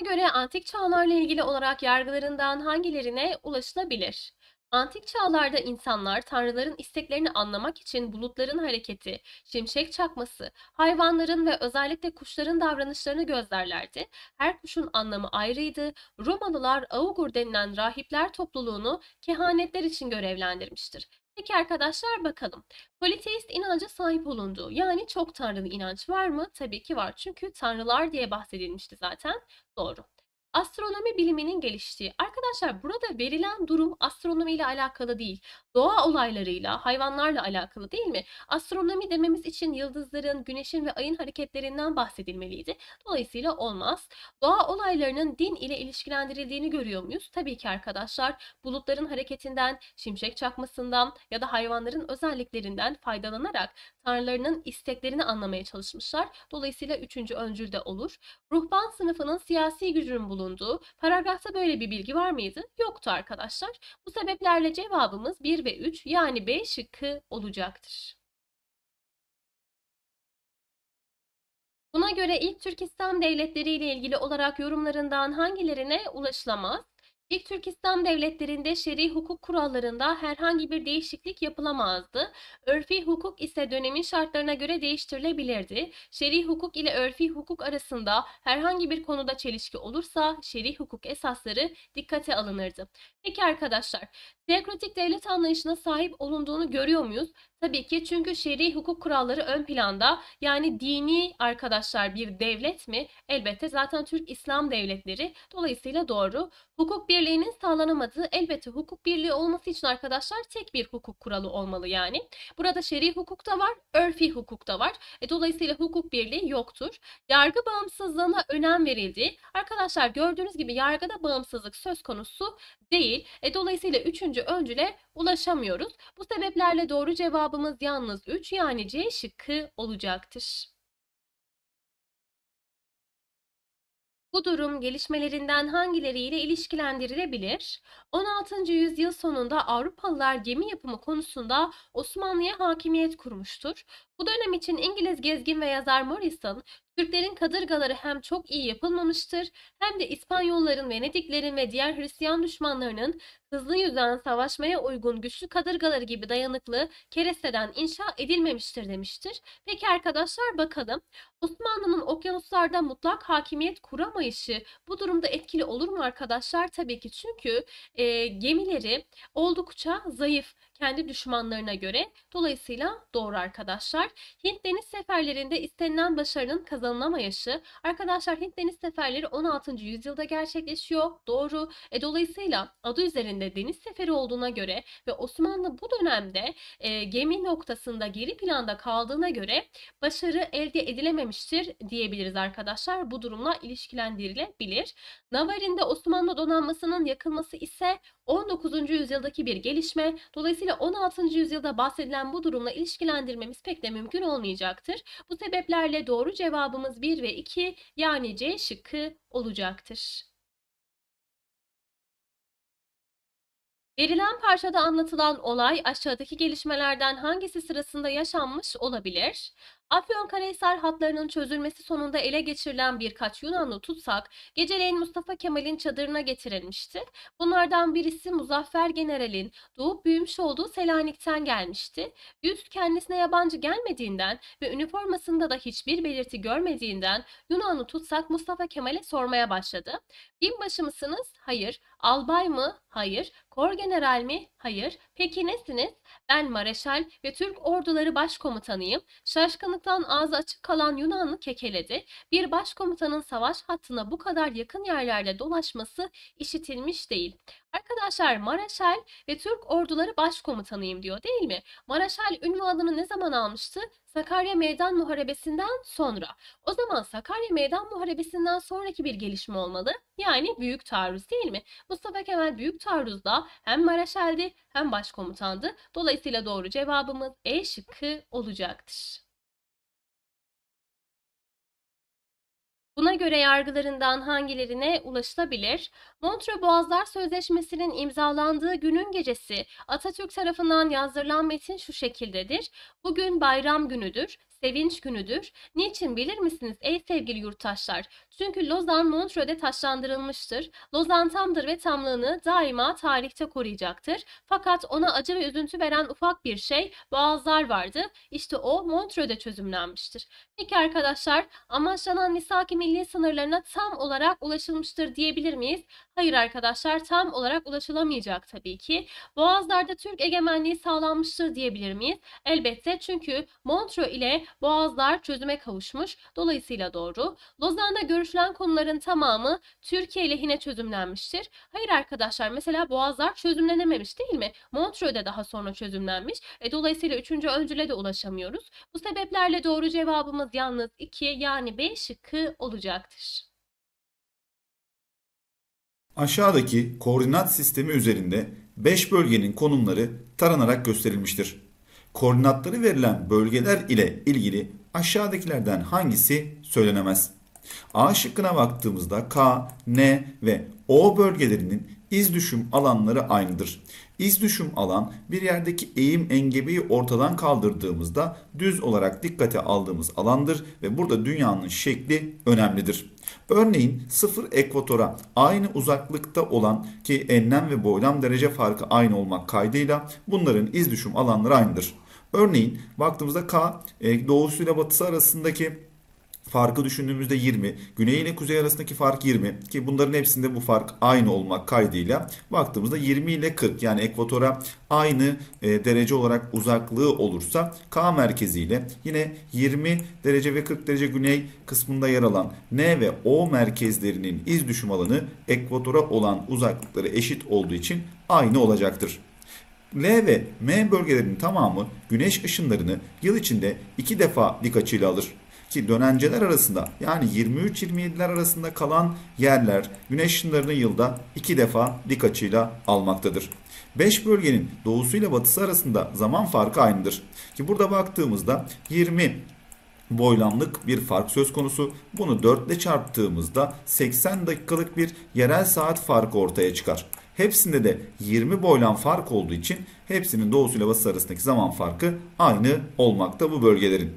Buna göre antik çağlarla ilgili olarak yargılarından hangilerine ulaşılabilir? Antik çağlarda insanlar tanrıların isteklerini anlamak için bulutların hareketi, şimşek çakması, hayvanların ve özellikle kuşların davranışlarını gözlerlerdi. Her kuşun anlamı ayrıydı. Romalılar Augur denilen rahipler topluluğunu kehanetler için görevlendirmiştir. Peki arkadaşlar bakalım. Politeist inanca sahip olundu. Yani çok tanrılı inanç var mı? Tabii ki var. Çünkü tanrılar diye bahsedilmişti zaten. Doğru astronomi biliminin geliştiği. Arkadaşlar burada verilen durum astronomi ile alakalı değil. Doğa olaylarıyla, hayvanlarla alakalı değil mi? Astronomi dememiz için yıldızların, güneşin ve ayın hareketlerinden bahsedilmeliydi. Dolayısıyla olmaz. Doğa olaylarının din ile ilişkilendirildiğini görüyor muyuz? Tabii ki arkadaşlar. Bulutların hareketinden, şimşek çakmasından ya da hayvanların özelliklerinden faydalanarak tanrılarının isteklerini anlamaya çalışmışlar. Dolayısıyla üçüncü öncül de olur. Ruhban sınıfının siyasi gücünün bulunduğu bulunduğu paragrafta böyle bir bilgi var mıydı? Yoktu arkadaşlar. Bu sebeplerle cevabımız 1 ve 3 yani B şıkkı olacaktır. Buna göre ilk Türk İslam devletleri ile ilgili olarak yorumlarından hangilerine ulaşılamaz? İlk Türk İslam devletlerinde şer'i hukuk kurallarında herhangi bir değişiklik yapılamazdı. Örfi hukuk ise dönemin şartlarına göre değiştirilebilirdi. Şer'i hukuk ile örfi hukuk arasında herhangi bir konuda çelişki olursa şer'i hukuk esasları dikkate alınırdı. Peki arkadaşlar, teokratik devlet anlayışına sahip olunduğunu görüyor muyuz? Tabii ki çünkü şer'i hukuk kuralları ön planda. Yani dini arkadaşlar bir devlet mi? Elbette zaten Türk İslam devletleri dolayısıyla doğru. Hukuk birliğinin sağlanamadığı elbette hukuk birliği olması için arkadaşlar tek bir hukuk kuralı olmalı yani. Burada şer'i hukuk da var, örfi hukuk da var. E, dolayısıyla hukuk birliği yoktur. Yargı bağımsızlığına önem verildi. Arkadaşlar gördüğünüz gibi yargıda bağımsızlık söz konusu değil. E, dolayısıyla üçüncü öncüle ulaşamıyoruz. Bu sebeplerle doğru cevabımız yalnız 3 yani C şıkkı olacaktır. Bu durum gelişmelerinden hangileriyle ilişkilendirilebilir? 16. yüzyıl sonunda Avrupalılar gemi yapımı konusunda Osmanlı'ya hakimiyet kurmuştur. Bu dönem için İngiliz gezgin ve yazar Morrison, Türklerin kadırgaları hem çok iyi yapılmamıştır hem de İspanyolların, Venediklerin ve diğer Hristiyan düşmanlarının hızlı yüzen savaşmaya uygun güçlü kadırgaları gibi dayanıklı keresteden inşa edilmemiştir demiştir. Peki arkadaşlar bakalım Osmanlı'nın okyanuslarda mutlak hakimiyet kuramayışı bu durumda etkili olur mu arkadaşlar? Tabii ki çünkü e, gemileri oldukça zayıf kendi düşmanlarına göre. Dolayısıyla doğru arkadaşlar. Hint deniz seferlerinde istenilen başarının kazanılamayışı. Arkadaşlar Hint deniz seferleri 16. yüzyılda gerçekleşiyor. Doğru. E, dolayısıyla adı üzerinde deniz seferi olduğuna göre ve Osmanlı bu dönemde e, gemi noktasında geri planda kaldığına göre başarı elde edilememiştir diyebiliriz arkadaşlar. Bu durumla ilişkilendirilebilir. Navarin'de Osmanlı donanmasının yakılması ise 19. yüzyıldaki bir gelişme. Dolayısıyla Dolayısıyla 16. yüzyılda bahsedilen bu durumla ilişkilendirmemiz pek de mümkün olmayacaktır. Bu sebeplerle doğru cevabımız 1 ve 2 yani C şıkkı olacaktır. Verilen parçada anlatılan olay aşağıdaki gelişmelerden hangisi sırasında yaşanmış olabilir? Afyonkarahisar hatlarının çözülmesi sonunda ele geçirilen birkaç Yunanlı tutsak geceleyin Mustafa Kemal'in çadırına getirilmişti. Bunlardan birisi Muzaffer General'in doğup büyümüş olduğu Selanik'ten gelmişti. Yüz kendisine yabancı gelmediğinden ve üniformasında da hiçbir belirti görmediğinden Yunanlı tutsak Mustafa Kemal'e sormaya başladı. Binbaşı mısınız? Hayır. Albay mı? Hayır. Kor general mi? Hayır. Peki nesiniz? Ben Mareşal ve Türk Orduları Başkomutanıyım. Şaşkınlık Şaşkınlıktan ağzı açık kalan Yunanlı kekeledi. Bir başkomutanın savaş hattına bu kadar yakın yerlerde dolaşması işitilmiş değil. Arkadaşlar Maraşel ve Türk orduları başkomutanıyım diyor değil mi? Maraşel ünvanını ne zaman almıştı? Sakarya Meydan Muharebesi'nden sonra. O zaman Sakarya Meydan Muharebesi'nden sonraki bir gelişme olmalı. Yani büyük taarruz değil mi? Mustafa Kemal büyük taarruzda hem Maraşel'di hem başkomutandı. Dolayısıyla doğru cevabımız E şıkkı olacaktır. Buna göre yargılarından hangilerine ulaşılabilir? Montre Boğazlar Sözleşmesi'nin imzalandığı günün gecesi Atatürk tarafından yazdırılan metin şu şekildedir. Bugün bayram günüdür, sevinç günüdür. Niçin bilir misiniz ey sevgili yurttaşlar? Çünkü Lozan Montreux'de taşlandırılmıştır. Lozan tamdır ve tamlığını daima tarihte koruyacaktır. Fakat ona acı ve üzüntü veren ufak bir şey boğazlar vardı. İşte o Montreux'de çözümlenmiştir. Peki arkadaşlar amaçlanan misaki milli sınırlarına tam olarak ulaşılmıştır diyebilir miyiz? Hayır arkadaşlar tam olarak ulaşılamayacak tabii ki. Boğazlarda Türk egemenliği sağlanmıştır diyebilir miyiz? Elbette çünkü Montreux ile Boğazlar çözüme kavuşmuş. Dolayısıyla doğru. Lozan'da görüşülen konuların tamamı Türkiye lehine çözümlenmiştir. Hayır arkadaşlar mesela Boğazlar çözümlenememiş değil mi? Montreux'de daha sonra çözümlenmiş. E, dolayısıyla 3. öncüle de ulaşamıyoruz. Bu sebeplerle doğru cevabımız yalnız 2 yani B şıkkı olacaktır. Aşağıdaki koordinat sistemi üzerinde 5 bölgenin konumları taranarak gösterilmiştir. Koordinatları verilen bölgeler ile ilgili aşağıdakilerden hangisi söylenemez? A şıkkına baktığımızda K, N ve O bölgelerinin iz düşüm alanları aynıdır. İz düşüm alan bir yerdeki eğim engebeyi ortadan kaldırdığımızda düz olarak dikkate aldığımız alandır ve burada dünyanın şekli önemlidir. Örneğin sıfır ekvatora aynı uzaklıkta olan ki enlem ve boylam derece farkı aynı olmak kaydıyla bunların iz düşüm alanları aynıdır. Örneğin baktığımızda K e, doğusuyla batısı arasındaki farkı düşündüğümüzde 20. Güney ile kuzey arasındaki fark 20 ki bunların hepsinde bu fark aynı olmak kaydıyla baktığımızda 20 ile 40 yani ekvatora aynı e, derece olarak uzaklığı olursa K merkezi ile yine 20 derece ve 40 derece güney kısmında yer alan N ve O merkezlerinin iz düşüm alanı ekvatora olan uzaklıkları eşit olduğu için aynı olacaktır. L ve M bölgelerinin tamamı güneş ışınlarını yıl içinde iki defa dik açıyla alır ki dönenceler arasında yani 23-27'ler arasında kalan yerler güneş ışınlarını yılda iki defa dik açıyla almaktadır. 5 bölgenin doğusu ile batısı arasında zaman farkı aynıdır. Ki burada baktığımızda 20 boylamlık bir fark söz konusu. Bunu 4 ile çarptığımızda 80 dakikalık bir yerel saat farkı ortaya çıkar. Hepsinde de 20 boylan fark olduğu için hepsinin doğusu ile batısı arasındaki zaman farkı aynı olmakta bu bölgelerin.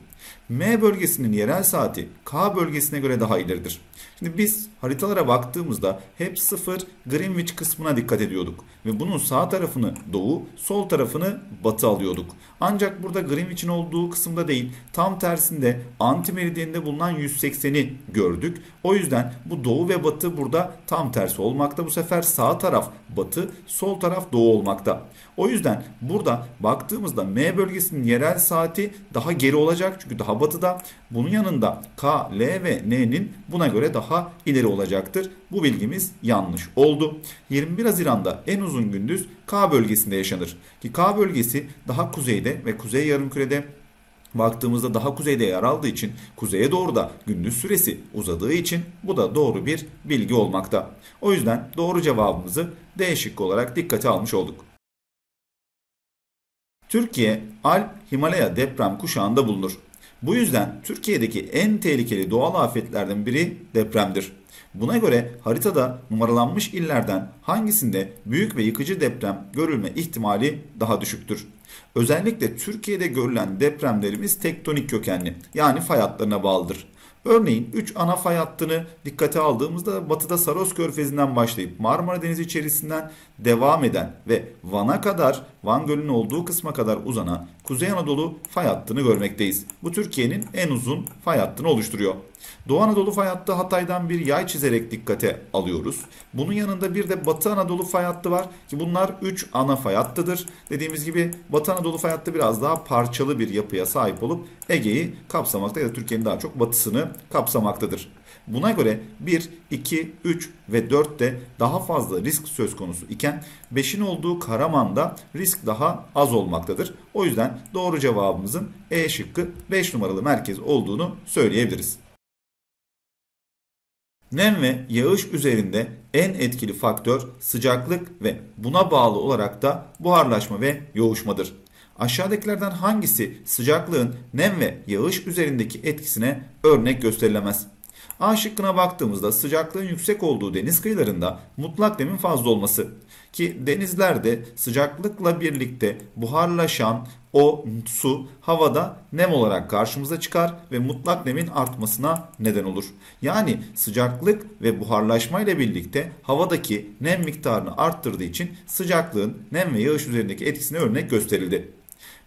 M bölgesinin yerel saati K bölgesine göre daha ileridir. Şimdi biz haritalara baktığımızda hep 0 Greenwich kısmına dikkat ediyorduk. Ve bunun sağ tarafını doğu, sol tarafını batı alıyorduk. Ancak burada Greenwich'in olduğu kısımda değil, tam tersinde antimeridyeninde bulunan 180'i gördük. O yüzden bu doğu ve batı burada tam tersi olmakta. Bu sefer sağ taraf batı, sol taraf doğu olmakta. O yüzden burada baktığımızda M bölgesinin yerel saati daha geri olacak. Çünkü daha batıda. Bunun yanında K, L ve N'nin buna göre daha ileri olacaktır. Bu bilgimiz yanlış oldu. 21 Haziran'da en uzun gündüz K bölgesinde yaşanır. Ki K bölgesi daha kuzeyde ve kuzey yarımkürede baktığımızda daha kuzeyde yer aldığı için kuzeye doğru da gündüz süresi uzadığı için bu da doğru bir bilgi olmakta. O yüzden doğru cevabımızı değişik olarak dikkate almış olduk. Türkiye Alp Himalaya deprem kuşağında bulunur. Bu yüzden Türkiye'deki en tehlikeli doğal afetlerden biri depremdir. Buna göre haritada numaralanmış illerden hangisinde büyük ve yıkıcı deprem görülme ihtimali daha düşüktür? Özellikle Türkiye'de görülen depremlerimiz tektonik kökenli yani fay hatlarına bağlıdır. Örneğin 3 ana fay hattını dikkate aldığımızda batıda Saros Körfezi'nden başlayıp Marmara Denizi içerisinden devam eden ve Van'a kadar Van Gölü'nün olduğu kısma kadar uzanan Kuzey Anadolu fay hattını görmekteyiz. Bu Türkiye'nin en uzun fay hattını oluşturuyor. Doğu Anadolu fay hattı Hatay'dan bir yay çizerek dikkate alıyoruz. Bunun yanında bir de Batı Anadolu fay hattı var ki bunlar 3 ana fay hattıdır. Dediğimiz gibi Batı Anadolu fay hattı biraz daha parçalı bir yapıya sahip olup Ege'yi kapsamakta ya da Türkiye'nin daha çok batısını kapsamaktadır. Buna göre 1, 2, 3 ve 4 de daha fazla risk söz konusu iken 5'in olduğu Karaman'da risk daha az olmaktadır. O yüzden doğru cevabımızın E şıkkı 5 numaralı merkez olduğunu söyleyebiliriz. Nem ve yağış üzerinde en etkili faktör sıcaklık ve buna bağlı olarak da buharlaşma ve yoğuşmadır. Aşağıdakilerden hangisi sıcaklığın nem ve yağış üzerindeki etkisine örnek gösterilemez? A şıkkına baktığımızda sıcaklığın yüksek olduğu deniz kıyılarında mutlak nemin fazla olması ki denizlerde sıcaklıkla birlikte buharlaşan o su havada nem olarak karşımıza çıkar ve mutlak nemin artmasına neden olur. Yani sıcaklık ve buharlaşma ile birlikte havadaki nem miktarını arttırdığı için sıcaklığın nem ve yağış üzerindeki etkisine örnek gösterildi.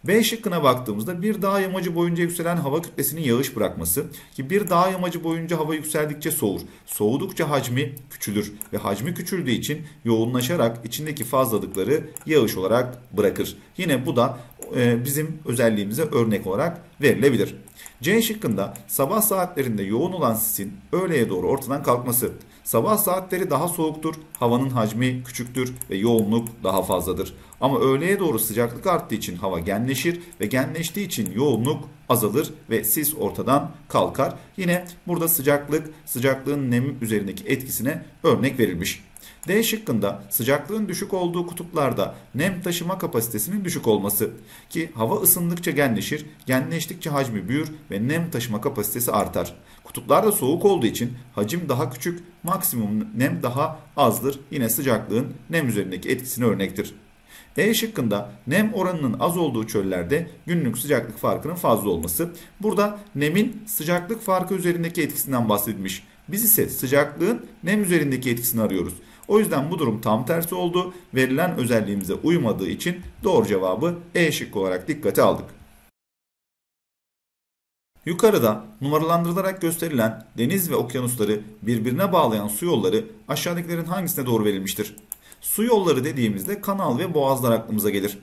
B şıkkına baktığımızda bir dağ yamacı boyunca yükselen hava kütlesinin yağış bırakması ki bir dağ yamacı boyunca hava yükseldikçe soğur. Soğudukça hacmi küçülür ve hacmi küçüldüğü için yoğunlaşarak içindeki fazlalıkları yağış olarak bırakır. Yine bu da e, bizim özelliğimize örnek olarak verilebilir. C şıkkında sabah saatlerinde yoğun olan sisin öğleye doğru ortadan kalkması. Sabah saatleri daha soğuktur, havanın hacmi küçüktür ve yoğunluk daha fazladır. Ama öğleye doğru sıcaklık arttığı için hava genleşir ve genleştiği için yoğunluk azalır ve sis ortadan kalkar. Yine burada sıcaklık, sıcaklığın nem üzerindeki etkisine örnek verilmiş. D şıkkında sıcaklığın düşük olduğu kutuplarda nem taşıma kapasitesinin düşük olması ki hava ısındıkça genleşir, genleştikçe hacmi büyür ve nem taşıma kapasitesi artar. Kutuplarda soğuk olduğu için hacim daha küçük, maksimum nem daha azdır. Yine sıcaklığın nem üzerindeki etkisini örnektir. E şıkkında nem oranının az olduğu çöllerde günlük sıcaklık farkının fazla olması. Burada nemin sıcaklık farkı üzerindeki etkisinden bahsetmiş. Biz ise sıcaklığın nem üzerindeki etkisini arıyoruz. O yüzden bu durum tam tersi oldu. Verilen özelliğimize uymadığı için doğru cevabı E şıkkı olarak dikkate aldık. Yukarıda numaralandırılarak gösterilen deniz ve okyanusları birbirine bağlayan su yolları aşağıdakilerin hangisine doğru verilmiştir? Su yolları dediğimizde kanal ve boğazlar aklımıza gelir.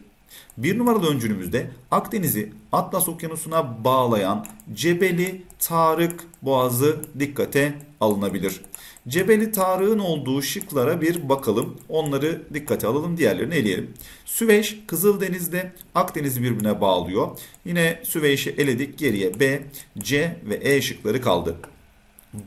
Bir numaralı öncülümüzde Akdeniz'i Atlas Okyanusu'na bağlayan Cebeli Tarık Boğazı dikkate alınabilir. Cebeli Tarık'ın olduğu şıklara bir bakalım. Onları dikkate alalım. Diğerlerini eleyelim. Süveyş Kızıldeniz'de Akdeniz'i birbirine bağlıyor. Yine Süveyş'i eledik. Geriye B, C ve E şıkları kaldı.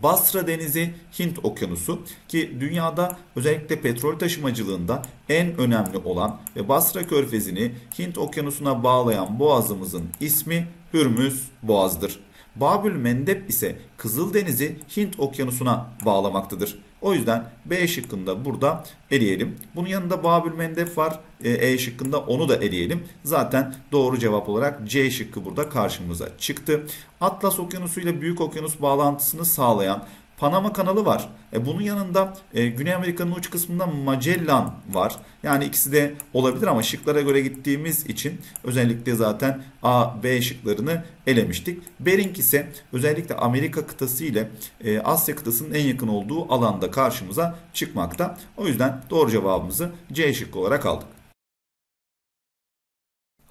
Basra Denizi Hint Okyanusu ki dünyada özellikle petrol taşımacılığında en önemli olan ve Basra Körfezi'ni Hint Okyanusu'na bağlayan boğazımızın ismi Hürmüz Boğaz'dır. Babül Mendeb ise Kızıldeniz'i Hint okyanusuna bağlamaktadır. O yüzden B şıkkında burada eleyelim. Bunun yanında Babül Mendeb var. E, e şıkkında onu da eleyelim. Zaten doğru cevap olarak C şıkkı burada karşımıza çıktı. Atlas Okyanusu ile Büyük Okyanus bağlantısını sağlayan Panama kanalı var. E, bunun yanında e, Güney Amerika'nın uç kısmında Magellan var. Yani ikisi de olabilir ama şıklara göre gittiğimiz için özellikle zaten A, B şıklarını elemiştik. Bering ise özellikle Amerika kıtası ile e, Asya kıtasının en yakın olduğu alanda karşımıza çıkmakta. O yüzden doğru cevabımızı C şıkkı olarak aldık.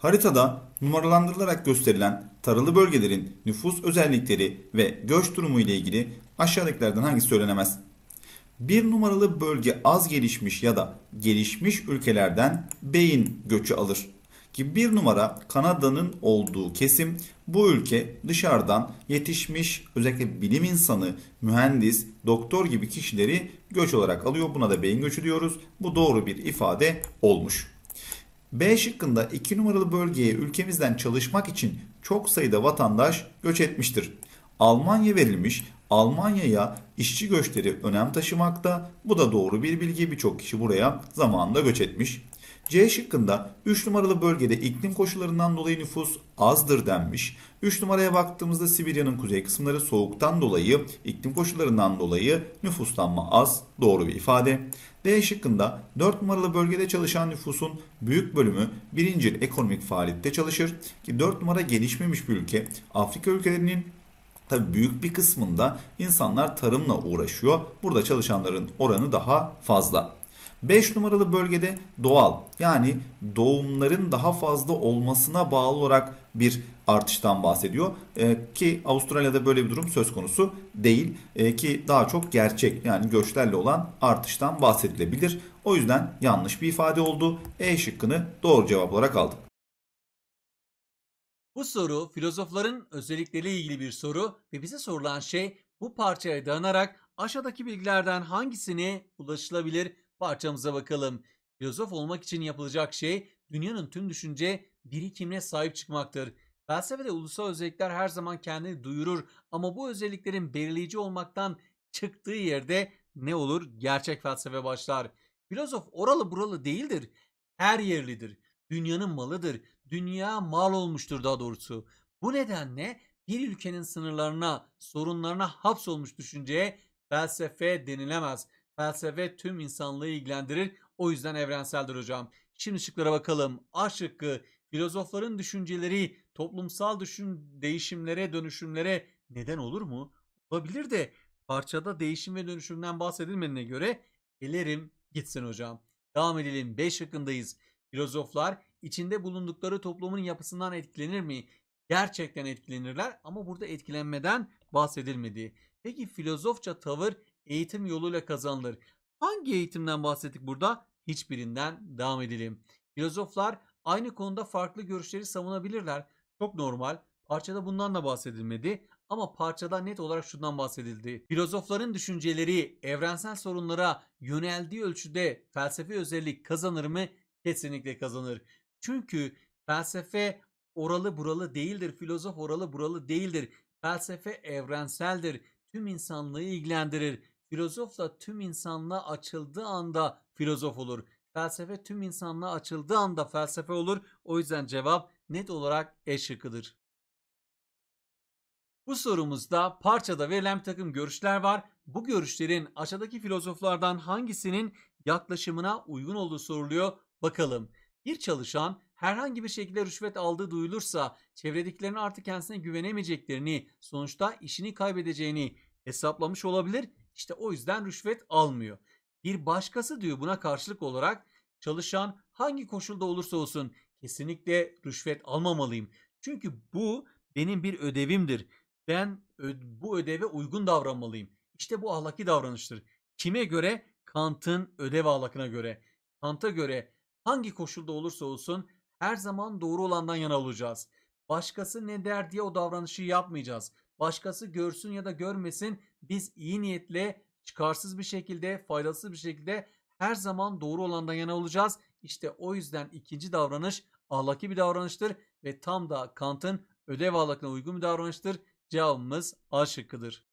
Haritada numaralandırılarak gösterilen taralı bölgelerin nüfus özellikleri ve göç durumu ile ilgili aşağıdakilerden hangisi söylenemez? Bir numaralı bölge az gelişmiş ya da gelişmiş ülkelerden beyin göçü alır. Ki bir numara Kanada'nın olduğu kesim bu ülke dışarıdan yetişmiş özellikle bilim insanı, mühendis, doktor gibi kişileri göç olarak alıyor. Buna da beyin göçü diyoruz. Bu doğru bir ifade olmuş. B şıkkında 2 numaralı bölgeye ülkemizden çalışmak için çok sayıda vatandaş göç etmiştir. Almanya verilmiş. Almanya'ya işçi göçleri önem taşımakta. Bu da doğru bir bilgi. Birçok kişi buraya zamanında göç etmiş. C şıkkında 3 numaralı bölgede iklim koşullarından dolayı nüfus azdır denmiş. 3 numaraya baktığımızda Sibirya'nın kuzey kısımları soğuktan dolayı, iklim koşullarından dolayı nüfuslanma az. Doğru bir ifade. D şıkkında 4 numaralı bölgede çalışan nüfusun büyük bölümü birinci ekonomik faaliyette çalışır. Ki 4 numara gelişmemiş bir ülke. Afrika ülkelerinin Tabii büyük bir kısmında insanlar tarımla uğraşıyor. Burada çalışanların oranı daha fazla. 5 numaralı bölgede doğal yani doğumların daha fazla olmasına bağlı olarak bir artıştan bahsediyor. E, ki Avustralya'da böyle bir durum söz konusu değil. E, ki daha çok gerçek yani göçlerle olan artıştan bahsedilebilir. O yüzden yanlış bir ifade oldu. E şıkkını doğru cevap olarak aldım. Bu soru filozofların özellikleriyle ilgili bir soru ve bize sorulan şey bu parçaya dayanarak aşağıdaki bilgilerden hangisini ulaşılabilir Parçamıza bakalım. Filozof olmak için yapılacak şey dünyanın tüm düşünce birikimine sahip çıkmaktır. Felsefede ulusal özellikler her zaman kendini duyurur ama bu özelliklerin belirleyici olmaktan çıktığı yerde ne olur? Gerçek felsefe başlar. Filozof oralı buralı değildir. Her yerlidir. Dünyanın malıdır. Dünya mal olmuştur daha doğrusu. Bu nedenle bir ülkenin sınırlarına, sorunlarına hapsolmuş düşünceye felsefe denilemez. Felsefe tüm insanlığı ilgilendirir. O yüzden evrenseldir hocam. Şimdi şıklara bakalım. A şıkkı filozofların düşünceleri toplumsal düşün değişimlere, dönüşümlere neden olur mu? Olabilir de parçada değişim ve dönüşümden bahsedilmediğine göre elerim gitsin hocam. Devam edelim. B şıkkındayız. Filozoflar içinde bulundukları toplumun yapısından etkilenir mi? Gerçekten etkilenirler ama burada etkilenmeden bahsedilmedi. Peki filozofça tavır eğitim yoluyla kazanılır. Hangi eğitimden bahsettik burada? Hiçbirinden devam edelim. Filozoflar aynı konuda farklı görüşleri savunabilirler. Çok normal. Parçada bundan da bahsedilmedi ama parçada net olarak şundan bahsedildi. Filozofların düşünceleri evrensel sorunlara yöneldiği ölçüde felsefi özellik kazanır mı? Kesinlikle kazanır. Çünkü felsefe oralı buralı değildir. Filozof oralı buralı değildir. Felsefe evrenseldir. Tüm insanlığı ilgilendirir. Filozofla tüm insanlığa açıldığı anda filozof olur. Felsefe tüm insanlığa açıldığı anda felsefe olur. O yüzden cevap net olarak E şıkkıdır. Bu sorumuzda parçada verilen bir takım görüşler var. Bu görüşlerin aşağıdaki filozoflardan hangisinin yaklaşımına uygun olduğu soruluyor. Bakalım. Bir çalışan herhangi bir şekilde rüşvet aldığı duyulursa çevredekilerin artık kendisine güvenemeyeceklerini, sonuçta işini kaybedeceğini hesaplamış olabilir işte o yüzden rüşvet almıyor. Bir başkası diyor buna karşılık olarak çalışan hangi koşulda olursa olsun kesinlikle rüşvet almamalıyım. Çünkü bu benim bir ödevimdir. Ben bu ödeve uygun davranmalıyım. İşte bu ahlaki davranıştır. Kime göre? Kant'ın ödev ahlakına göre. Kant'a göre hangi koşulda olursa olsun her zaman doğru olandan yana olacağız. Başkası ne der diye o davranışı yapmayacağız başkası görsün ya da görmesin biz iyi niyetle çıkarsız bir şekilde faydasız bir şekilde her zaman doğru olandan yana olacağız. İşte o yüzden ikinci davranış ahlaki bir davranıştır ve tam da Kant'ın ödev ahlakına uygun bir davranıştır. Cevabımız A şıkkıdır.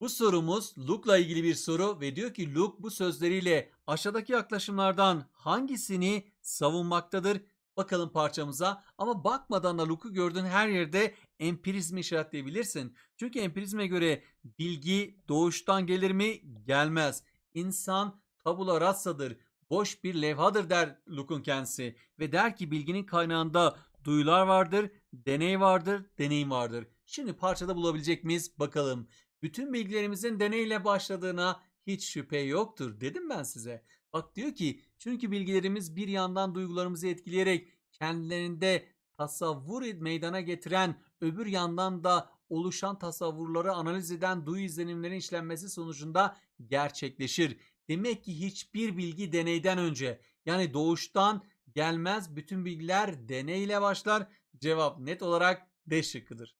Bu sorumuz Luke'la ilgili bir soru ve diyor ki Luke bu sözleriyle aşağıdaki yaklaşımlardan hangisini savunmaktadır? Bakalım parçamıza ama bakmadan da Luke'u gördüğün her yerde empirizmi işaretleyebilirsin. Çünkü empirizme göre bilgi doğuştan gelir mi? Gelmez. İnsan tabula rasa'dır, boş bir levhadır der Luke'un kendisi ve der ki bilginin kaynağında duyular vardır, deney vardır, deneyim vardır. Şimdi parçada bulabilecek miyiz bakalım. Bütün bilgilerimizin deneyle başladığına hiç şüphe yoktur dedim ben size. Bak diyor ki çünkü bilgilerimiz bir yandan duygularımızı etkileyerek kendilerinde tasavvur meydana getiren öbür yandan da oluşan tasavvurları analiz eden duyu izlenimlerin işlenmesi sonucunda gerçekleşir. Demek ki hiçbir bilgi deneyden önce yani doğuştan gelmez bütün bilgiler deneyle başlar. Cevap net olarak D şıkkıdır.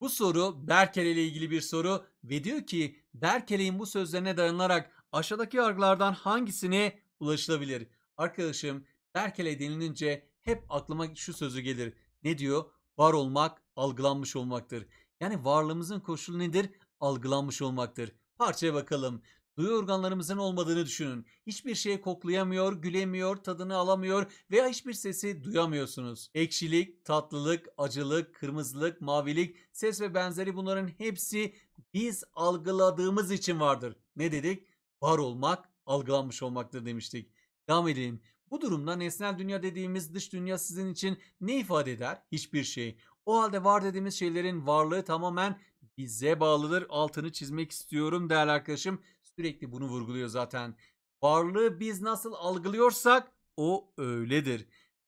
Bu soru Berkele ile ilgili bir soru ve diyor ki Berkeley'in bu sözlerine dayanarak Aşağıdaki yargılardan hangisine ulaşılabilir? Arkadaşım Berkeley denilince hep aklıma şu sözü gelir. Ne diyor? Var olmak algılanmış olmaktır. Yani varlığımızın koşulu nedir? Algılanmış olmaktır. Parçaya bakalım. Duyu organlarımızın olmadığını düşünün. Hiçbir şey koklayamıyor, gülemiyor, tadını alamıyor veya hiçbir sesi duyamıyorsunuz. Ekşilik, tatlılık, acılık, kırmızılık, mavilik, ses ve benzeri bunların hepsi biz algıladığımız için vardır. Ne dedik? var olmak, algılanmış olmaktır demiştik. Devam edelim. Bu durumda nesnel dünya dediğimiz dış dünya sizin için ne ifade eder? Hiçbir şey. O halde var dediğimiz şeylerin varlığı tamamen bize bağlıdır. Altını çizmek istiyorum değerli arkadaşım. Sürekli bunu vurguluyor zaten. Varlığı biz nasıl algılıyorsak o öyledir.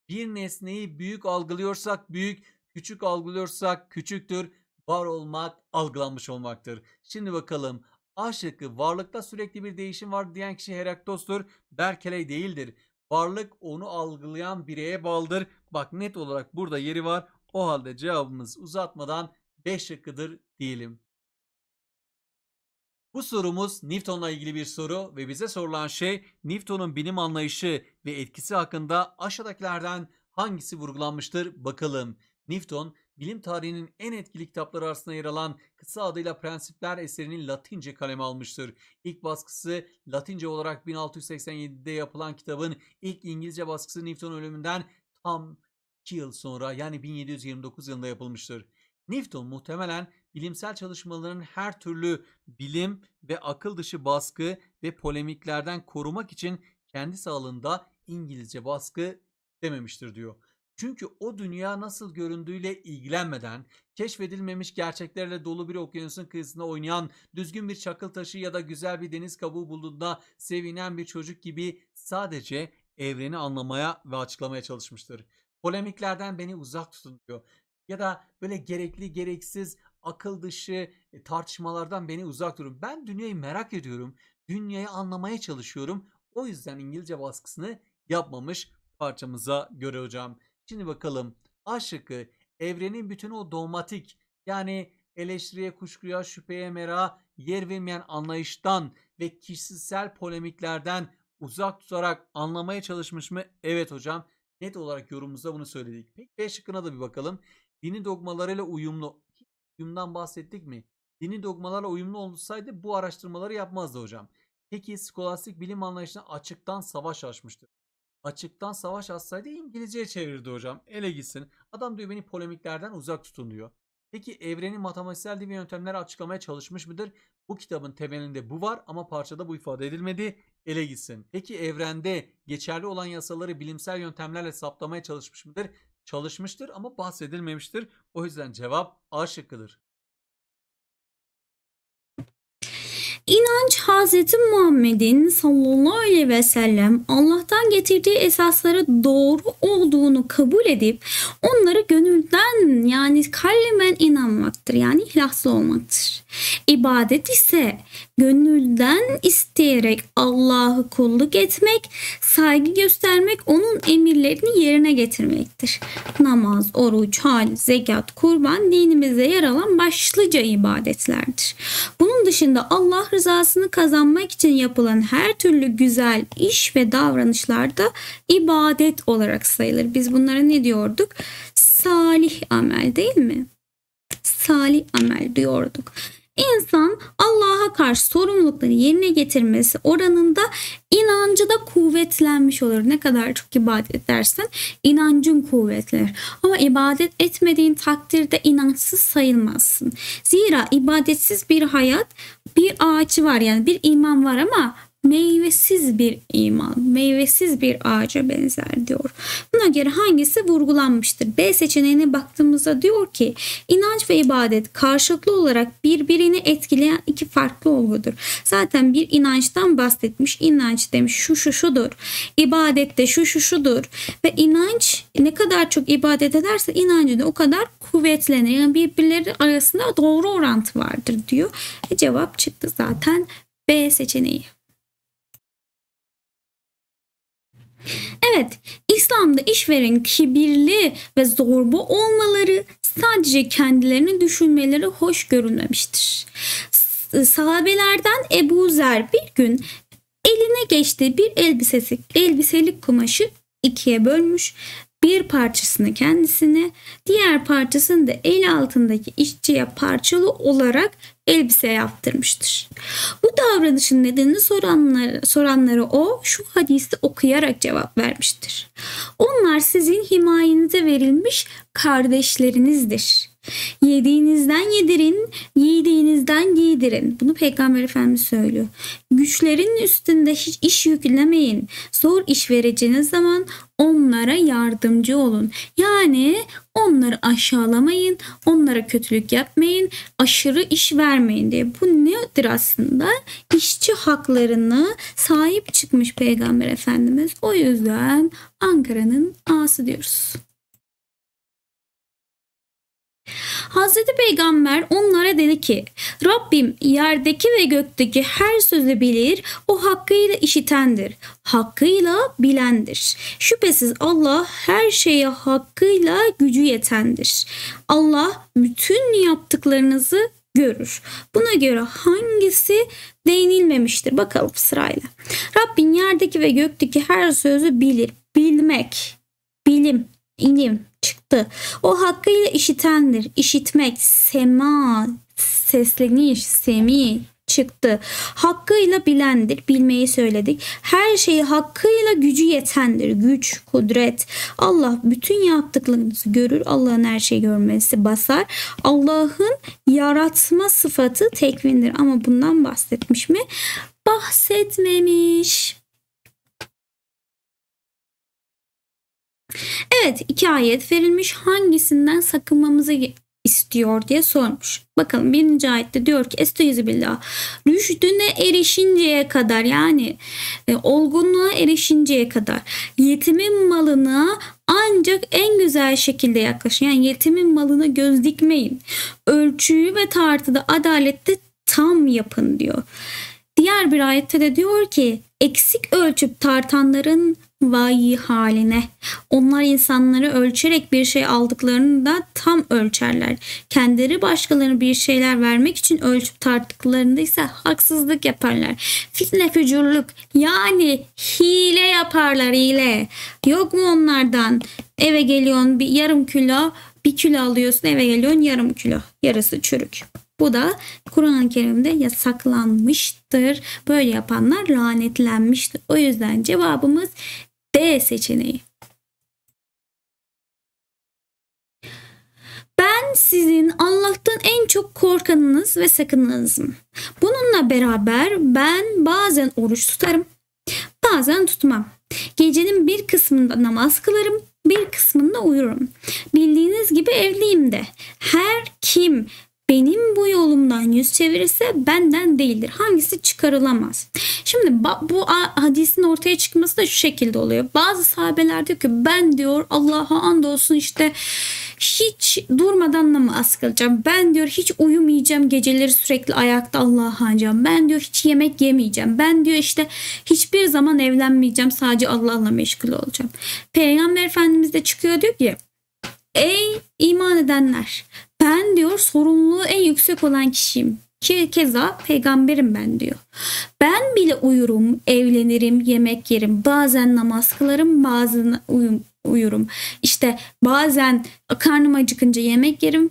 Bir nesneyi büyük algılıyorsak büyük, küçük algılıyorsak küçüktür. Var olmak algılanmış olmaktır. Şimdi bakalım A şıkkı varlıkta sürekli bir değişim var diyen kişi Heraklitos'tur. Berkeley değildir. Varlık onu algılayan bireye bağlıdır. Bak net olarak burada yeri var. O halde cevabımız uzatmadan B şıkkıdır diyelim. Bu sorumuz Newton'la ilgili bir soru ve bize sorulan şey Newton'un bilim anlayışı ve etkisi hakkında aşağıdakilerden hangisi vurgulanmıştır bakalım. Newton bilim tarihinin en etkili kitapları arasında yer alan kısa adıyla Prensipler eserini Latince kaleme almıştır. İlk baskısı Latince olarak 1687'de yapılan kitabın ilk İngilizce baskısı Newton ölümünden tam 2 yıl sonra yani 1729 yılında yapılmıştır. Newton muhtemelen bilimsel çalışmaların her türlü bilim ve akıl dışı baskı ve polemiklerden korumak için kendi sağlığında İngilizce baskı dememiştir diyor. Çünkü o dünya nasıl göründüğüyle ilgilenmeden, keşfedilmemiş gerçeklerle dolu bir okyanusun kıyısında oynayan, düzgün bir çakıl taşı ya da güzel bir deniz kabuğu bulduğunda sevinen bir çocuk gibi sadece evreni anlamaya ve açıklamaya çalışmıştır. Polemiklerden beni uzak tutun diyor. Ya da böyle gerekli gereksiz akıl dışı e, tartışmalardan beni uzak durun. Ben dünyayı merak ediyorum. Dünyayı anlamaya çalışıyorum. O yüzden İngilizce baskısını yapmamış parçamıza göre hocam. Şimdi bakalım A şıkkı evrenin bütün o dogmatik yani eleştiriye, kuşkuya, şüpheye, mera yer vermeyen anlayıştan ve kişisel polemiklerden uzak tutarak anlamaya çalışmış mı? Evet hocam net olarak yorumumuzda bunu söyledik. Peki B şıkkına da bir bakalım. Dini dogmalarıyla uyumlu. Uyumdan bahsettik mi? Dini dogmalarla uyumlu olsaydı bu araştırmaları yapmazdı hocam. Peki skolastik bilim anlayışına açıktan savaş açmıştır açıktan savaş atsaydı İngilizceye çevirdi hocam. Ele gitsin. Adam diyor beni polemiklerden uzak tutun diyor. Peki evrenin matematiksel dil ve yöntemleri açıklamaya çalışmış mıdır? Bu kitabın temelinde bu var ama parçada bu ifade edilmedi. Ele gitsin. Peki evrende geçerli olan yasaları bilimsel yöntemlerle saptamaya çalışmış mıdır? Çalışmıştır ama bahsedilmemiştir. O yüzden cevap A şıkkıdır. İnanç Hazreti Muhammed'in sallallahu aleyhi ve sellem Allah'tan getirdiği esasları doğru olduğunu kabul edip onları gönülden yani kalben inanmaktır. Yani ihlaslı olmaktır. İbadet ise gönülden isteyerek Allah'ı kulluk etmek, saygı göstermek, onun emirlerini yerine getirmektir. Namaz, oruç, hal, zekat, kurban dinimize yer alan başlıca ibadetlerdir. Bunun dışında Allah Allah rızasını kazanmak için yapılan her türlü güzel iş ve davranışlar da ibadet olarak sayılır. Biz bunlara ne diyorduk? Salih amel değil mi? Salih amel diyorduk. İnsan Allah'a karşı sorumlulukları yerine getirmesi oranında inancı da kuvvetlenmiş olur. Ne kadar çok ibadet edersen inancın kuvvetlenir. Ama ibadet etmediğin takdirde inançsız sayılmazsın. Zira ibadetsiz bir hayat bir ağaç var yani bir iman var ama meyvesiz bir iman, meyvesiz bir ağaca benzer diyor. Buna göre hangisi vurgulanmıştır? B seçeneğine baktığımızda diyor ki inanç ve ibadet karşılıklı olarak birbirini etkileyen iki farklı olgudur. Zaten bir inançtan bahsetmiş. İnanç demiş şu şu şudur. İbadet de şu şu şudur. Ve inanç ne kadar çok ibadet ederse inancı da o kadar kuvvetlenir. Yani birbirleri arasında doğru orantı vardır diyor. E cevap çıktı zaten B seçeneği. Evet, İslam'da işveren kibirli ve zorba olmaları sadece kendilerini düşünmeleri hoş görünmemiştir. Sahabelerden Ebu Zer bir gün eline geçti bir elbisesi, elbiselik kumaşı ikiye bölmüş bir parçasını kendisine, diğer parçasını da el altındaki işçiye parçalı olarak elbise yaptırmıştır. Bu davranışın nedenini soranları soranlara o şu hadisi okuyarak cevap vermiştir. Onlar sizin himayenize verilmiş kardeşlerinizdir. Yediğinizden yedirin, yediğinizden giydirin. Bunu Peygamber Efendimiz söylüyor. Güçlerin üstünde hiç iş yüklemeyin. Zor iş vereceğiniz zaman onlara yardımcı olun. Yani onları aşağılamayın, onlara kötülük yapmayın, aşırı iş vermeyin diye. Bu nedir aslında? İşçi haklarını sahip çıkmış Peygamber Efendimiz. O yüzden Ankara'nın ağası diyoruz. Hazreti Peygamber onlara dedi ki Rabbim yerdeki ve gökteki her sözü bilir o hakkıyla işitendir hakkıyla bilendir. Şüphesiz Allah her şeye hakkıyla gücü yetendir. Allah bütün yaptıklarınızı görür. Buna göre hangisi değinilmemiştir? Bakalım sırayla. Rabbin yerdeki ve gökteki her sözü bilir. Bilmek, bilim, ilim, çıktı. O hakkıyla işitendir. İşitmek, sema, sesleniş, semi çıktı. Hakkıyla bilendir, bilmeyi söyledik. Her şeyi hakkıyla gücü yetendir. Güç, kudret. Allah bütün yaptıklarınızı görür. Allah'ın her şeyi görmesi basar. Allah'ın yaratma sıfatı tekvindir. Ama bundan bahsetmiş mi? Bahsetmemiş. Evet iki ayet verilmiş hangisinden sakınmamızı istiyor diye sormuş. Bakın birinci ayette diyor ki Estağfirullah rüşdüne erişinceye kadar yani e, olgunluğa erişinceye kadar yetimin malını ancak en güzel şekilde yaklaşın. Yani yetimin malını göz dikmeyin. Ölçüyü ve tartıda adalette tam yapın diyor. Diğer bir ayette de diyor ki eksik ölçüp tartanların vay haline. Onlar insanları ölçerek bir şey aldıklarını da tam ölçerler. Kendileri başkalarına bir şeyler vermek için ölçüp tarttıklarında ise haksızlık yaparlar. Fitne fücurluk yani hile yaparlar hile. Yok mu onlardan? Eve geliyorsun bir yarım kilo, bir kilo alıyorsun eve geliyorsun yarım kilo. Yarısı çürük. Bu da Kur'an-ı Kerim'de yasaklanmıştır günahtır. Böyle yapanlar lanetlenmiştir. O yüzden cevabımız D seçeneği. Ben sizin Allah'tan en çok korkanınız ve sakınınızım. Bununla beraber ben bazen oruç tutarım, bazen tutmam. Gecenin bir kısmında namaz kılarım, bir kısmında uyurum. Bildiğiniz gibi evliyim de. Her kim benim bu yolumdan yüz çevirirse benden değildir. Hangisi çıkarılamaz. Şimdi bu hadisin ortaya çıkması da şu şekilde oluyor. Bazı sahabeler diyor ki ben diyor Allah'a andolsun işte hiç durmadan namaz kılacağım. Ben diyor hiç uyumayacağım. Geceleri sürekli ayakta Allah'a anacağım. Ben diyor hiç yemek yemeyeceğim. Ben diyor işte hiçbir zaman evlenmeyeceğim. Sadece Allah'la meşgul olacağım. Peygamber Efendimiz de çıkıyor diyor ki Ey iman edenler ben diyor sorumluluğu en yüksek olan kişiyim. Ki keza peygamberim ben diyor. Ben bile uyurum, evlenirim, yemek yerim. Bazen namaz kılarım, bazen uyum, uyurum. İşte bazen karnım acıkınca yemek yerim.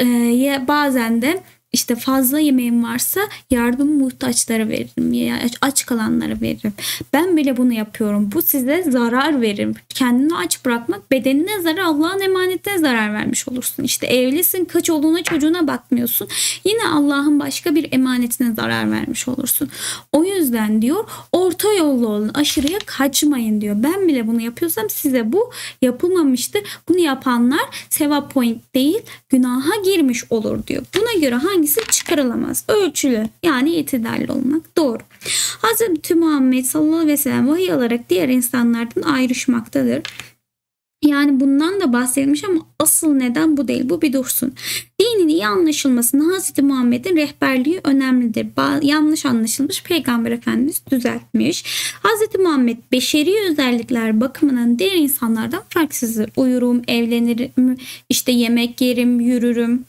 E, bazen de işte fazla yemeğim varsa yardım muhtaçlara veririm. Ya aç kalanlara veririm. Ben bile bunu yapıyorum. Bu size zarar verir. Kendini aç bırakmak bedenine zarar, Allah'ın emanetine zarar vermiş olursun. İşte evlisin, kaç olduğuna çocuğuna bakmıyorsun. Yine Allah'ın başka bir emanetine zarar vermiş olursun. O yüzden diyor orta yolla olun. Aşırıya kaçmayın diyor. Ben bile bunu yapıyorsam size bu yapılmamıştı. Bunu yapanlar sevap point değil günaha girmiş olur diyor. Buna göre hangi hangisi çıkarılamaz? Ölçülü yani itidarlı olmak doğru. Hazreti Muhammed sallallahu aleyhi ve sellem vahiy alarak diğer insanlardan ayrışmaktadır. Yani bundan da bahsedilmiş ama asıl neden bu değil. Bu bir dursun. Dinin iyi anlaşılmasına Hz. Muhammed'in rehberliği önemlidir. Ba- yanlış anlaşılmış Peygamber Efendimiz düzeltmiş. Hz. Muhammed beşeri özellikler bakımından diğer insanlardan farksızdır. Uyurum, evlenirim, işte yemek yerim, yürürüm,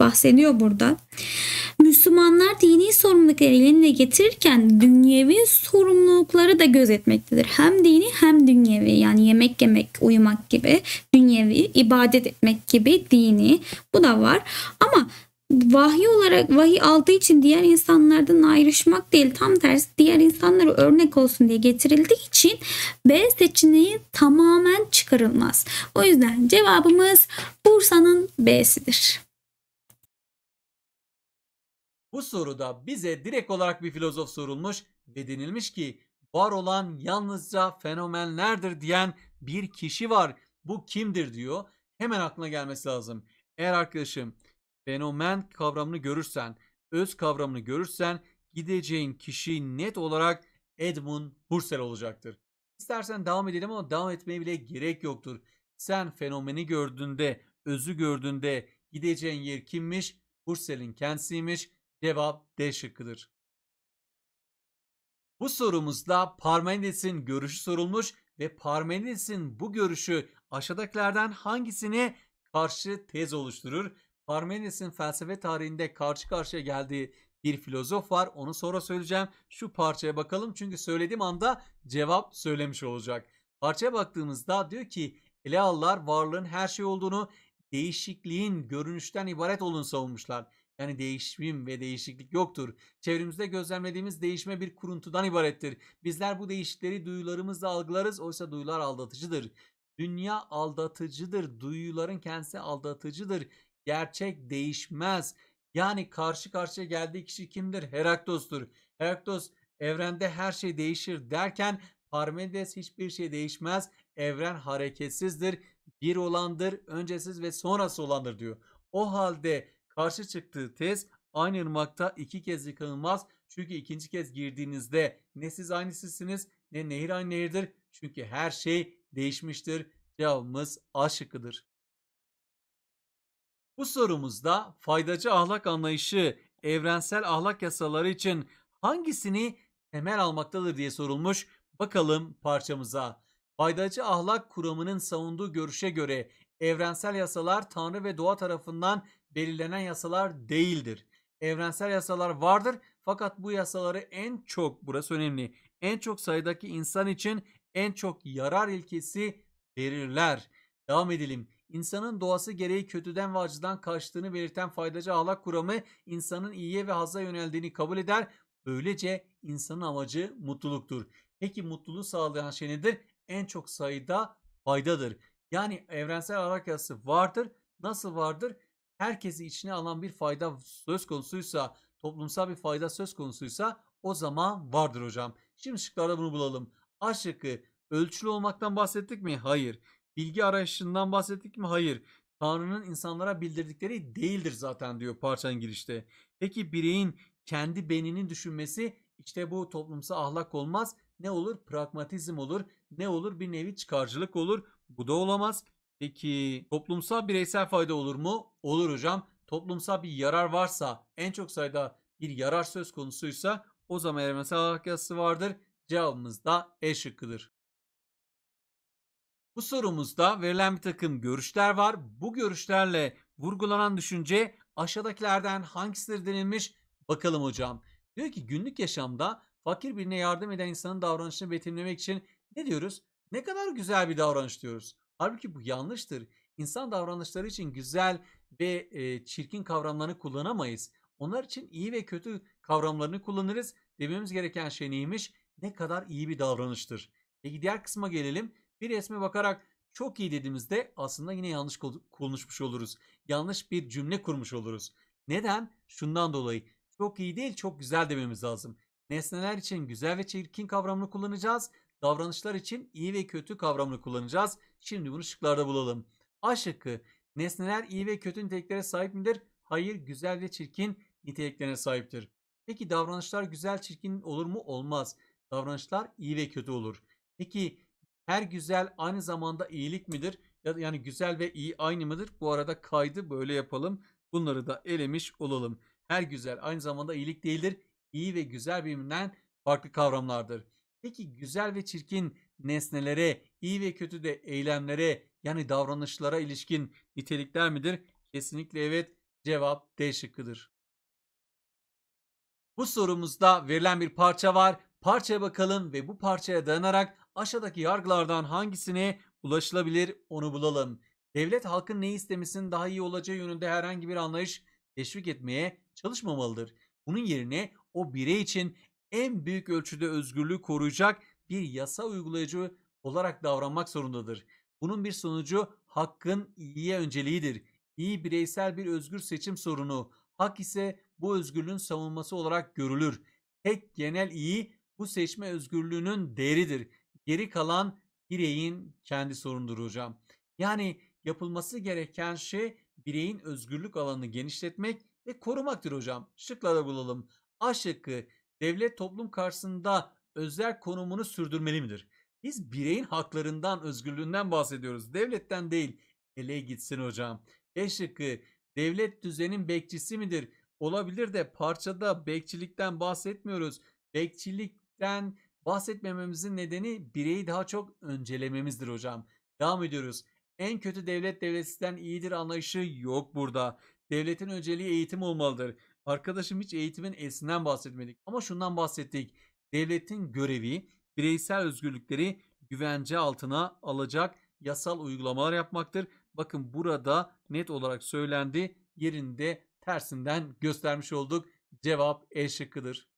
bahsediyor burada. Müslümanlar dini sorumlulukları eline getirirken dünyevi sorumlulukları da gözetmektedir. Hem dini hem dünyevi yani yemek yemek, uyumak gibi dünyevi, ibadet etmek gibi dini bu da var. Ama vahiy olarak vahiy aldığı için diğer insanlardan ayrışmak değil tam tersi diğer insanları örnek olsun diye getirildiği için B seçeneği tamamen çıkarılmaz. O yüzden cevabımız Bursa'nın B'sidir. Bu soruda bize direkt olarak bir filozof sorulmuş ve denilmiş ki var olan yalnızca fenomenlerdir diyen bir kişi var. Bu kimdir diyor. Hemen aklına gelmesi lazım. Eğer arkadaşım fenomen kavramını görürsen, öz kavramını görürsen gideceğin kişi net olarak Edmund Husserl olacaktır. İstersen devam edelim ama devam etmeye bile gerek yoktur. Sen fenomeni gördüğünde, özü gördüğünde gideceğin yer kimmiş? Husserl'in kendisiymiş Cevap D şıkkıdır. Bu sorumuzda Parmenides'in görüşü sorulmuş ve Parmenides'in bu görüşü aşağıdakilerden hangisini karşı tez oluşturur? Parmenides'in felsefe tarihinde karşı karşıya geldiği bir filozof var. Onu sonra söyleyeceğim. Şu parçaya bakalım çünkü söylediğim anda cevap söylemiş olacak. Parçaya baktığımızda diyor ki Eleallar varlığın her şey olduğunu, değişikliğin görünüşten ibaret olduğunu savunmuşlar yani değişim ve değişiklik yoktur. Çevremizde gözlemlediğimiz değişme bir kuruntudan ibarettir. Bizler bu değişikleri duyularımızla algılarız oysa duyular aldatıcıdır. Dünya aldatıcıdır, duyuların kendisi aldatıcıdır. Gerçek değişmez. Yani karşı karşıya geldiği kişi kimdir? Heraktos'tur. Heraktos evrende her şey değişir derken Parmenides hiçbir şey değişmez. Evren hareketsizdir, bir olandır, öncesiz ve sonrası olandır diyor. O halde karşı çıktığı tez aynı ırmakta iki kez yıkanılmaz. Çünkü ikinci kez girdiğinizde ne siz aynısısınız ne nehir aynı nehirdir. Çünkü her şey değişmiştir. Cevabımız A şıkkıdır. Bu sorumuzda faydacı ahlak anlayışı evrensel ahlak yasaları için hangisini temel almaktadır diye sorulmuş. Bakalım parçamıza. Faydacı ahlak kuramının savunduğu görüşe göre evrensel yasalar Tanrı ve doğa tarafından belirlenen yasalar değildir. Evrensel yasalar vardır fakat bu yasaları en çok burası önemli. En çok sayıdaki insan için en çok yarar ilkesi verirler. Devam edelim. İnsanın doğası gereği kötüden ve acıdan kaçtığını belirten faydacı ahlak kuramı insanın iyiye ve haza yöneldiğini kabul eder. Böylece insanın amacı mutluluktur. Peki mutluluğu sağlayan şey nedir? En çok sayıda faydadır. Yani evrensel ahlak yasası vardır. Nasıl vardır? herkesi içine alan bir fayda söz konusuysa, toplumsal bir fayda söz konusuysa o zaman vardır hocam. Şimdi şıklarda bunu bulalım. A şıkkı ölçülü olmaktan bahsettik mi? Hayır. Bilgi arayışından bahsettik mi? Hayır. Tanrı'nın insanlara bildirdikleri değildir zaten diyor parçanın girişte. Peki bireyin kendi beninin düşünmesi işte bu toplumsal ahlak olmaz. Ne olur? Pragmatizm olur. Ne olur? Bir nevi çıkarcılık olur. Bu da olamaz. Peki toplumsal bireysel fayda olur mu? Olur hocam. Toplumsal bir yarar varsa en çok sayıda bir yarar söz konusuysa o zaman evrensel ahlak yasası vardır. Cevabımız da E şıkkıdır. Bu sorumuzda verilen bir takım görüşler var. Bu görüşlerle vurgulanan düşünce aşağıdakilerden hangisidir denilmiş bakalım hocam. Diyor ki günlük yaşamda fakir birine yardım eden insanın davranışını betimlemek için ne diyoruz? Ne kadar güzel bir davranış diyoruz. Halbuki bu yanlıştır. İnsan davranışları için güzel ve e, çirkin kavramlarını kullanamayız. Onlar için iyi ve kötü kavramlarını kullanırız. Dememiz gereken şey neymiş? Ne kadar iyi bir davranıştır. Peki diğer kısma gelelim. Bir resme bakarak çok iyi dediğimizde aslında yine yanlış konuşmuş oluruz. Yanlış bir cümle kurmuş oluruz. Neden? Şundan dolayı. Çok iyi değil, çok güzel dememiz lazım. Nesneler için güzel ve çirkin kavramını kullanacağız davranışlar için iyi ve kötü kavramını kullanacağız. Şimdi bunu şıklarda bulalım. A şıkkı nesneler iyi ve kötü niteliklere sahip midir? Hayır güzel ve çirkin niteliklerine sahiptir. Peki davranışlar güzel çirkin olur mu? Olmaz. Davranışlar iyi ve kötü olur. Peki her güzel aynı zamanda iyilik midir? Yani güzel ve iyi aynı mıdır? Bu arada kaydı böyle yapalım. Bunları da elemiş olalım. Her güzel aynı zamanda iyilik değildir. İyi ve güzel birbirinden farklı kavramlardır. Peki güzel ve çirkin nesnelere, iyi ve kötü de eylemlere yani davranışlara ilişkin nitelikler midir? Kesinlikle evet. Cevap D şıkkıdır. Bu sorumuzda verilen bir parça var. Parçaya bakalım ve bu parçaya dayanarak aşağıdaki yargılardan hangisine ulaşılabilir onu bulalım. Devlet halkın ne istemesinin daha iyi olacağı yönünde herhangi bir anlayış teşvik etmeye çalışmamalıdır. Bunun yerine o birey için en büyük ölçüde özgürlüğü koruyacak bir yasa uygulayıcı olarak davranmak zorundadır. Bunun bir sonucu hakkın iyiye önceliğidir. İyi bireysel bir özgür seçim sorunu. Hak ise bu özgürlüğün savunması olarak görülür. Tek genel iyi bu seçme özgürlüğünün değeridir. Geri kalan bireyin kendi sorunudur hocam. Yani yapılması gereken şey bireyin özgürlük alanını genişletmek ve korumaktır hocam. Şıkla da bulalım. A şıkkı devlet toplum karşısında özel konumunu sürdürmeli midir? Biz bireyin haklarından, özgürlüğünden bahsediyoruz. Devletten değil. Ele gitsin hocam. E şıkkı devlet düzenin bekçisi midir? Olabilir de parçada bekçilikten bahsetmiyoruz. Bekçilikten bahsetmememizin nedeni bireyi daha çok öncelememizdir hocam. Devam ediyoruz. En kötü devlet devletsizden iyidir anlayışı yok burada. Devletin önceliği eğitim olmalıdır. Arkadaşım hiç eğitimin esinden bahsetmedik ama şundan bahsettik. Devletin görevi bireysel özgürlükleri güvence altına alacak yasal uygulamalar yapmaktır. Bakın burada net olarak söylendi yerinde tersinden göstermiş olduk. Cevap E şıkkıdır.